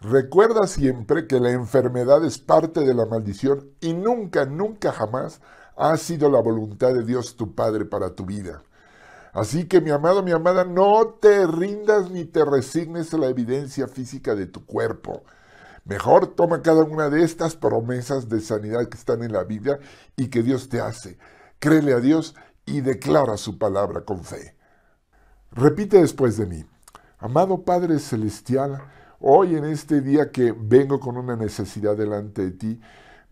Recuerda siempre que la enfermedad es parte de la maldición y nunca, nunca jamás ha sido la voluntad de Dios tu Padre para tu vida. Así que mi amado, mi amada, no te rindas ni te resignes a la evidencia física de tu cuerpo. Mejor toma cada una de estas promesas de sanidad que están en la Biblia y que Dios te hace. Créele a Dios y declara su palabra con fe. Repite después de mí. Amado Padre Celestial, Hoy en este día que vengo con una necesidad delante de ti,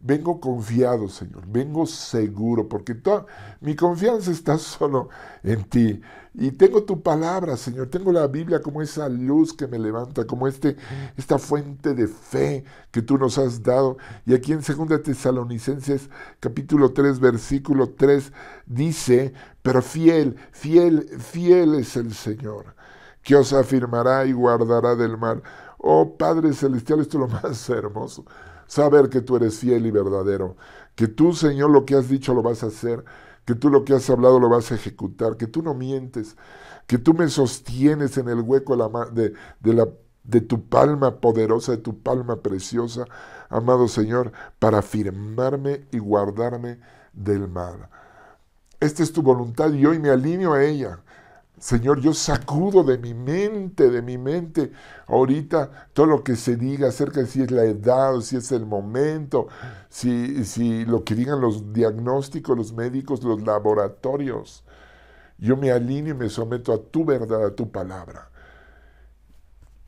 vengo confiado, Señor, vengo seguro, porque toda mi confianza está solo en ti. Y tengo tu palabra, Señor, tengo la Biblia como esa luz que me levanta, como este, esta fuente de fe que tú nos has dado. Y aquí en 2 Tesalonicenses capítulo 3, versículo 3, dice, pero fiel, fiel, fiel es el Señor que os afirmará y guardará del mal. Oh Padre Celestial, esto es lo más hermoso. Saber que tú eres fiel y verdadero, que tú, Señor, lo que has dicho lo vas a hacer, que tú lo que has hablado lo vas a ejecutar, que tú no mientes, que tú me sostienes en el hueco de, tu palma poderosa, de tu palma preciosa, amado Señor, para afirmarme y guardarme del mal. Esta es tu voluntad y hoy me alineo a ella. Señor, yo sacudo de mi mente, de mi mente, ahorita todo lo que se diga acerca de si es la edad si es el momento, si, si lo que digan los diagnósticos, los médicos, los laboratorios. Yo me alineo y me someto a tu verdad, a tu palabra.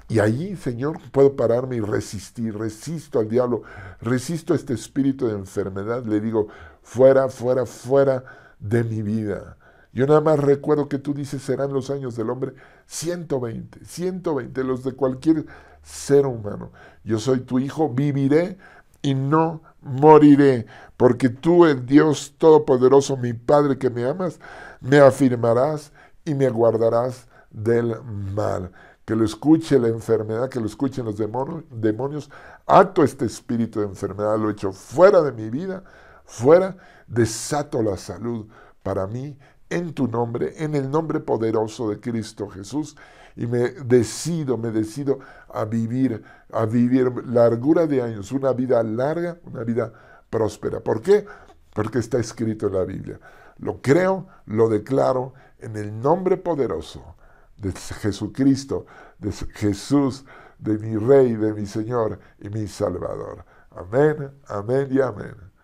Y ahí, Señor, puedo pararme y resistir. Resisto al diablo, resisto a este espíritu de enfermedad. Le digo, fuera, fuera, fuera de mi vida yo nada más recuerdo que tú dices serán los años del hombre 120, 120, los de cualquier ser humano. Yo soy tu hijo, viviré y no moriré, porque tú, el Dios Todopoderoso, mi Padre que me amas, me afirmarás y me guardarás del mal. Que lo escuche la enfermedad, que lo escuchen los demonios, demonios. Ato este espíritu de enfermedad, lo echo fuera de mi vida, fuera, desato la salud para mí en tu nombre, en el nombre poderoso de Cristo Jesús, y me decido, me decido a vivir, a vivir largura de años, una vida larga, una vida próspera. ¿Por qué? Porque está escrito en la Biblia. Lo creo, lo declaro en el nombre poderoso de Jesucristo, de Jesús, de mi Rey, de mi Señor y mi Salvador. Amén, amén y amén.